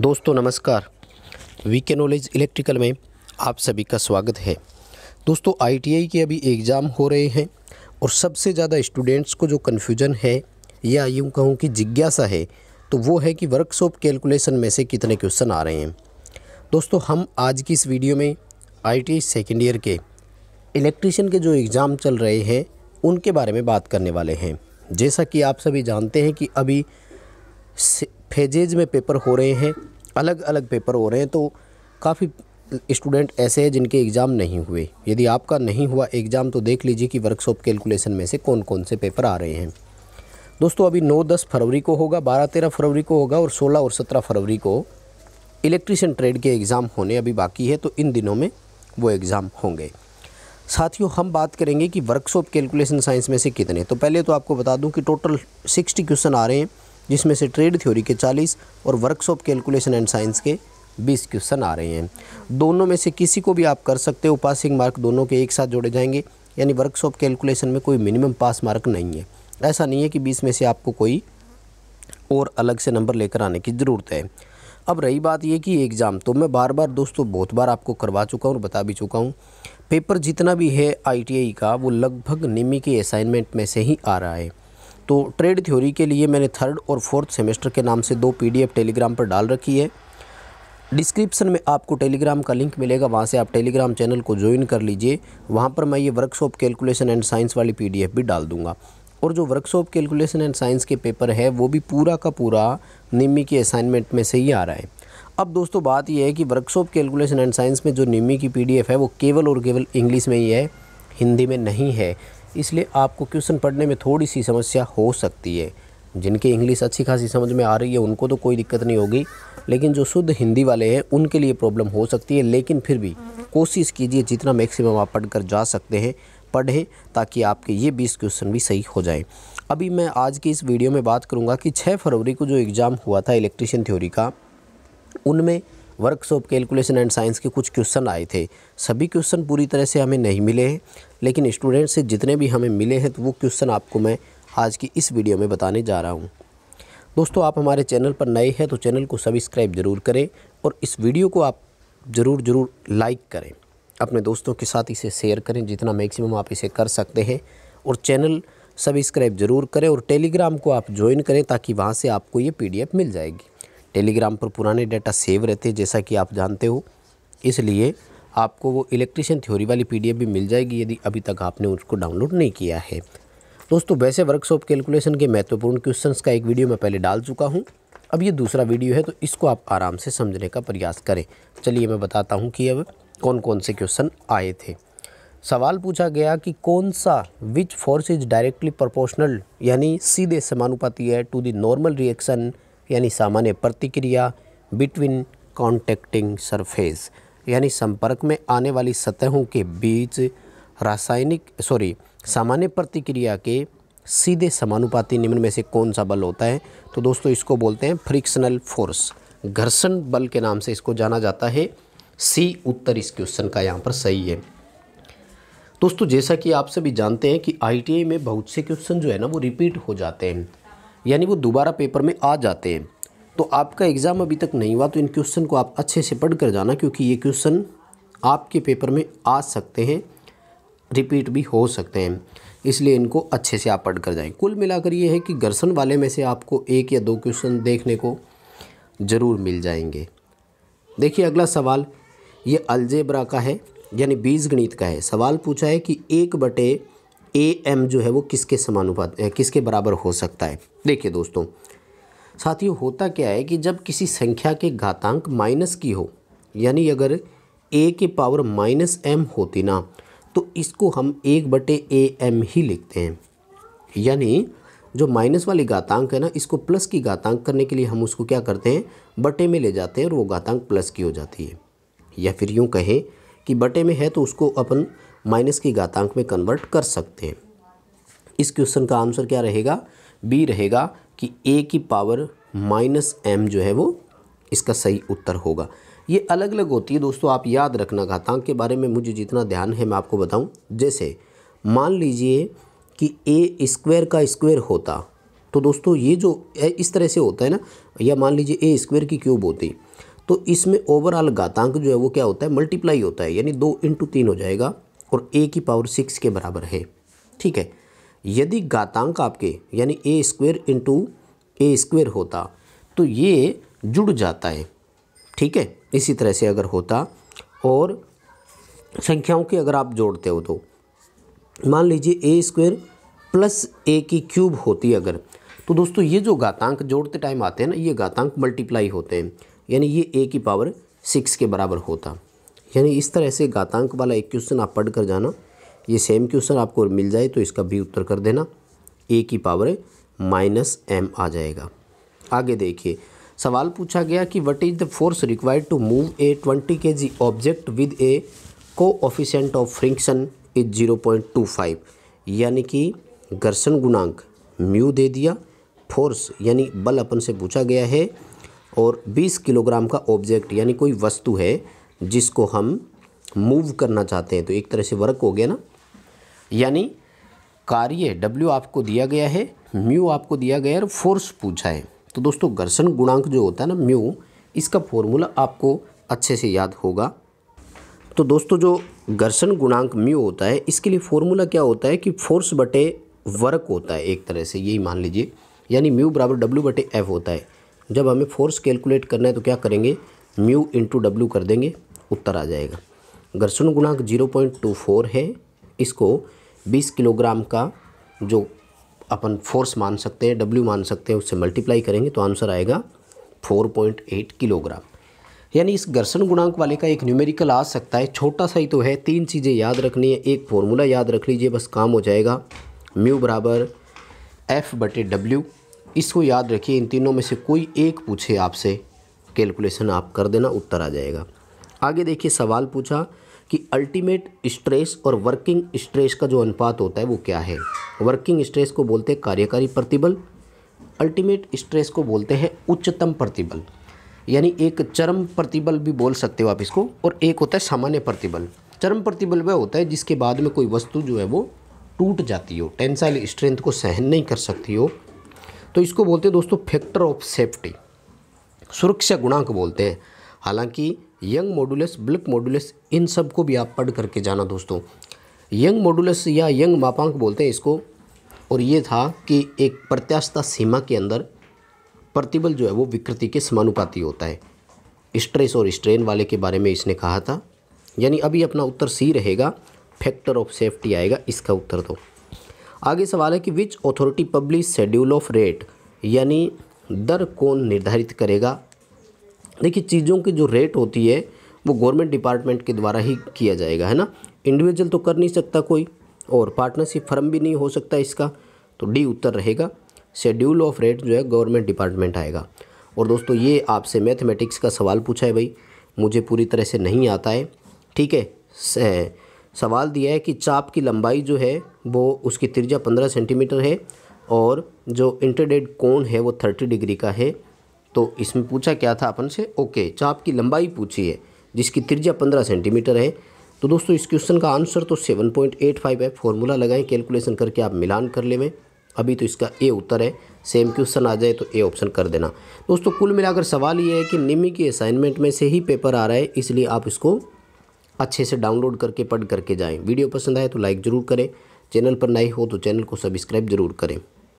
दोस्तों नमस्कार VK knowledge electrical में आप सभी का स्वागत है दोस्तों आईटीआई के अभी एग्ज़ाम हो रहे हैं और सबसे ज़्यादा स्टूडेंट्स को जो कन्फ्यूजन है या यूँ कहूँ कि जिज्ञासा है तो वो है कि वर्कशॉप कैलकुलेशन में से कितने क्वेश्चन आ रहे हैं दोस्तों हम आज की इस वीडियो में आई टी सेकेंड ईयर के इलेक्ट्रीशियन के जो एग्ज़ाम चल रहे हैं उनके बारे में बात करने वाले हैं जैसा कि आप सभी जानते हैं कि अभी फेजेज में पेपर हो रहे हैं अलग अलग पेपर हो रहे हैं तो काफ़ी स्टूडेंट ऐसे हैं जिनके एग्ज़ाम नहीं हुए यदि आपका नहीं हुआ एग्ज़ाम तो देख लीजिए कि वर्कशॉप कैलकुलेशन में से कौन कौन से पेपर आ रहे हैं दोस्तों अभी 9 10 फरवरी को होगा 12 13 फरवरी को होगा और 16 और 17 फरवरी को इलेक्ट्रीशियन ट्रेड के एग्ज़ाम होने अभी बाकी है तो इन दिनों में वो एग्ज़ाम होंगे साथियों हम बात करेंगे कि वर्कशॉप कैलकुलेशन साइंस में से कितने तो पहले तो आपको बता दूं कि टोटल 60 क्वेश्चन आ रहे हैं जिसमें से ट्रेड थ्योरी के 40 और वर्कशॉप कैलकुलेशन एंड साइंस के 20 क्वेश्चन आ रहे हैं दोनों में से किसी को भी आप कर सकते हो पासिंग मार्क दोनों के एक साथ जोड़े जाएंगे यानी वर्कशॉप कैलकुलेशन में कोई मिनिमम पास मार्क नहीं है ऐसा नहीं है कि बीस में से आपको कोई और अलग से नंबर लेकर आने की ज़रूरत है अब रही बात ये कि एग्ज़ाम तो मैं बार बार दोस्तों बहुत बार आपको करवा चुका हूँ और बता भी चुका हूँ पेपर जितना भी है आईटीआई का वो लगभग निमी के असाइनमेंट में से ही आ रहा है तो ट्रेड थ्योरी के लिए मैंने थर्ड और फोर्थ सेमेस्टर के नाम से दो पीडीएफ टेलीग्राम पर डाल रखी है डिस्क्रिप्शन में आपको टेलीग्राम का लिंक मिलेगा वहाँ से आप टेलीग्राम चैनल को ज्वाइन कर लीजिए वहाँ पर मैं ये वर्कशॉप कैलकुलेशन एंड साइंस वाली पीडीएफ भी डाल दूँगा और जो वर्कशॉप कैलकुलेशन एंड साइंस के पेपर है वो भी पूरा का पूरा निम्मी के असाइनमेंट में से ही आ रहा है अब दोस्तों बात यह है कि वर्कशॉप कैलकुलेशन एंड साइंस में जो निम्मी की पीडीएफ है वो केवल और केवल इंग्लिश में ही है हिंदी में नहीं है इसलिए आपको क्वेश्चन पढ़ने में थोड़ी सी समस्या हो सकती है जिनकी इंग्लिश अच्छी खासी समझ में आ रही है उनको तो कोई दिक्कत नहीं होगी लेकिन जो शुद्ध हिंदी वाले हैं उनके लिए प्रॉब्लम हो सकती है लेकिन फिर भी कोशिश कीजिए जितना मैक्सिमम आप पढ़ कर जा सकते हैं पढ़ें ताकि आपके ये बीस क्वेश्चन भी सही हो जाएं अभी मैं आज की इस वीडियो में बात करूँगा कि छः फरवरी को जो एग्ज़ाम हुआ था इलेक्ट्रिशियन थ्योरी का उनमें वर्कशॉप कैलकुलेशन एंड साइंस के कुछ क्वेश्चन आए थे सभी क्वेश्चन पूरी तरह से हमें नहीं मिले हैं लेकिन स्टूडेंट से जितने भी हमें मिले हैं तो वो क्वेश्चन आपको मैं आज की इस वीडियो में बताने जा रहा हूँ दोस्तों आप हमारे चैनल पर नए हैं तो चैनल को सब्सक्राइब ज़रूर करें और इस वीडियो को आप ज़रूर ज़रूर लाइक करें अपने दोस्तों के साथ इसे शेयर करें जितना मैक्सिमम आप इसे कर सकते हैं और चैनल सब्सक्राइब ज़रूर करें और टेलीग्राम को आप ज्वाइन करें ताकि वहाँ से आपको ये पीडीएफ मिल जाएगी टेलीग्राम पर पुराने डाटा सेव रहते हैं जैसा कि आप जानते हो इसलिए आपको वो इलेक्ट्रिशियन थ्योरी वाली पी भी मिल जाएगी यदि अभी तक आपने उसको डाउनलोड नहीं किया है दोस्तों वैसे वर्कशॉप कैलकुलेशन के महत्वपूर्ण क्वेश्चंस का एक वीडियो मैं पहले डाल चुका हूँ अब ये दूसरा वीडियो है तो इसको आप आराम से समझने का प्रयास करें चलिए मैं बताता हूँ कि अब कौन कौन से क्वेश्चन आए थे सवाल पूछा गया कि कौन सा which force is directly proportional यानी सीधे समानुपाती है टू द नॉर्मल रिएक्शन यानी सामान्य प्रतिक्रिया बिटवीन कॉन्टेक्टिंग सरफेस यानी संपर्क में आने वाली सतहों के बीच रासायनिक सॉरी सामान्य प्रतिक्रिया के सीधे समानुपाती निम्न में से कौन सा बल होता है तो दोस्तों इसको बोलते हैं फ्रिक्शनल फोर्स घर्षण बल के नाम से इसको जाना जाता है सी उत्तर इस क्वेश्चन का यहाँ पर सही है दोस्तों जैसा कि आप सभी जानते हैं कि आईटीआई में बहुत से क्वेश्चन जो है ना वो रिपीट हो जाते हैं यानी वो दोबारा पेपर में आ जाते हैं तो आपका एग्ज़ाम अभी तक नहीं हुआ तो इन क्वेश्चन को आप अच्छे से पढ़ कर जाना क्योंकि ये क्वेश्चन आपके पेपर में आ सकते हैं रिपीट भी हो सकते हैं इसलिए इनको अच्छे से आप पढ़ कर जाएँ कुल मिलाकर ये है कि घर्षण वाले में से आपको एक या दो क्वेश्चन देखने को ज़रूर मिल जाएंगे देखिए अगला सवाल ये अलजेब्रा का है यानी बीज गणित का है सवाल पूछा है कि एक बटे ए एम जो है वो किसके समानुपात किसके बराबर हो सकता है देखिए दोस्तों साथियों होता क्या है कि जब किसी संख्या के घातांक माइनस की हो यानी अगर ए के पावर माइनस एम होती ना तो इसको हम एक बटे ए एम ही लिखते हैं यानी जो माइनस वाली घातांक है ना इसको प्लस की घातांक करने के लिए हम उसको क्या करते हैं बटे में ले जाते हैं और वो घातांक प्लस की हो जाती है या फिर यूँ कहें कि बटे में है तो उसको अपन माइनस की घातांक में कन्वर्ट कर सकते हैं इस क्वेश्चन का आंसर क्या रहेगा बी रहेगा कि ए की पावर माइनस एम जो है वो इसका सही उत्तर होगा ये अलग अलग होती है दोस्तों आप याद रखना घातांक के बारे में मुझे जितना ध्यान है मैं आपको बताऊं जैसे मान लीजिए कि ए स्क्वायर का स्क्वायर होता तो दोस्तों ये जो इस तरह से होता है ना या मान लीजिए ए स्क्वायर की क्यूब होती तो इसमें ओवरऑल घातांक जो है वो क्या होता है मल्टीप्लाई होता है यानी दो इंटू तीन हो जाएगा और ए की पावर सिक्स के बराबर है ठीक है यदि घातांक आपके यानी A square into A square होता तो ये जुड़ जाता है ठीक है इसी तरह से अगर होता और संख्याओं के अगर आप जोड़ते हो तो मान लीजिए ए स्क्वेयर प्लस ए की क्यूब होती अगर तो दोस्तों ये जो घातांक जोड़ते टाइम आते हैं ना ये घातांक मल्टीप्लाई होते हैं यानी ये ए की पावर सिक्स के बराबर होता यानी इस तरह से गातांक वाला एक क्वेश्चन आप पढ़ कर जाना ये सेम क्वेश्चन आपको मिल जाए तो इसका भी उत्तर कर देना ए की पावर माइनस एम आ जाएगा आगे देखिए सवाल पूछा गया कि what is the force required to move a twenty K G object with a coefficient of friction is zero point two five यानी कि घर्षण गुणांक म्यू दे दिया फोर्स यानी बल अपन से पूछा गया है और बीस किलोग्राम का ऑब्जेक्ट यानी कोई वस्तु है जिसको हम मूव करना चाहते हैं तो एक तरह से वर्क हो गया ना यानी कार्य डब्ल्यू आपको दिया गया है म्यू आपको दिया गया है और फोर्स पूछा है तो दोस्तों घर्षण गुणांक जो होता है ना म्यू इसका फॉर्मूला आपको अच्छे से याद होगा तो दोस्तों जो घर्षण गुणांक म्यू होता है इसके लिए फॉर्मूला क्या होता है कि फोर्स बटे वर्क होता है एक तरह से यही मान लीजिए यानी म्यू बराबर डब्ल्यू बटे एफ होता है जब हमें फोर्स कैलकुलेट करना है तो क्या करेंगे म्यू इंटू डब्ल्यू कर देंगे उत्तर आ जाएगा घर्षण गुणांक जीरो पॉइंट टू फोर है इसको बीस किलोग्राम का जो अपन फोर्स मान सकते हैं डब्ल्यू मान सकते हैं उससे मल्टीप्लाई करेंगे तो आंसर आएगा फोर पॉइंट एट किलोग्राम यानी इस घर्षण गुणांक वाले का एक न्यूमेरिकल आ सकता है छोटा सा ही तो है तीन चीज़ें याद रखनी है एक फॉर्मूला याद रख लीजिए बस काम हो जाएगा म्यू बराबर एफ बटे डब्ल्यू इसको याद रखिए इन तीनों में से कोई एक पूछे आपसे कैलकुलेशन आप कर देना उत्तर आ जाएगा आगे देखिए सवाल पूछा कि अल्टीमेट स्ट्रेस और वर्किंग स्ट्रेस का जो अनुपात होता है वो क्या है वर्किंग स्ट्रेस को बोलते हैं कार्यकारी प्रतिबल अल्टीमेट स्ट्रेस को बोलते हैं उच्चतम प्रतिबल यानी एक चरम प्रतिबल भी बोल सकते हो आप इसको और एक होता है सामान्य प्रतिबल चरम प्रतिबल वह होता है जिसके बाद में कोई वस्तु जो है वो टूट जाती हो टेंसाइल स्ट्रेंथ को सहन नहीं कर सकती हो तो इसको बोलते हैं दोस्तों फैक्टर ऑफ सेफ्टी सुरक्षा गुणांक बोलते हैं हालांकि यंग मॉडुलस ब्लक मॉडुलस इन सब को भी आप पढ़ करके जाना दोस्तों यंग मॉडुलस या यंग मापांक बोलते हैं इसको और ये था कि एक प्रत्याशता सीमा के अंदर प्रतिबल जो है वो विकृति के समानुपाती होता है स्ट्रेस और स्ट्रेन वाले के बारे में इसने कहा था यानी अभी अपना उत्तर सी रहेगा फैक्टर ऑफ सेफ्टी आएगा इसका उत्तर दो आगे सवाल है कि which authority publish schedule of rate यानी दर कौन निर्धारित करेगा देखिए चीज़ों की जो रेट होती है वो गवर्नमेंट डिपार्टमेंट के द्वारा ही किया जाएगा है ना इंडिविजुअल तो कर नहीं सकता कोई और पार्टनरशिप फर्म भी नहीं हो सकता इसका तो डी उत्तर रहेगा शेड्यूल ऑफ रेट जो है गवर्नमेंट डिपार्टमेंट आएगा और दोस्तों ये आपसे मैथमेटिक्स का सवाल पूछा है भाई मुझे पूरी तरह से नहीं आता है ठीक है सवाल दिया है कि चाप की लंबाई जो है वो उसकी त्रिज्या पंद्रह सेंटीमीटर है और जो इंटरडेड कोण है वो थर्टी डिग्री का है तो इसमें पूछा क्या था अपन से ओके चाप की लंबाई पूछी है जिसकी त्रिज्या पंद्रह सेंटीमीटर है तो दोस्तों इस क्वेश्चन का आंसर तो सेवन पॉइंट एट फाइव है फॉर्मूला लगाएं कैलकुलेशन करके आप मिलान कर ले में अभी तो इसका ए उत्तर है सेम क्वेश्चन आ जाए तो ए ऑप्शन कर देना दोस्तों कुल मिलाकर सवाल ये है कि निमी की असाइनमेंट में से ही पेपर आ रहा है इसलिए आप इसको अच्छे से डाउनलोड करके पढ़ करके जाएँ वीडियो पसंद आए तो लाइक ज़रूर करें चैनल पर नए हो तो चैनल को सब्सक्राइब जरूर करें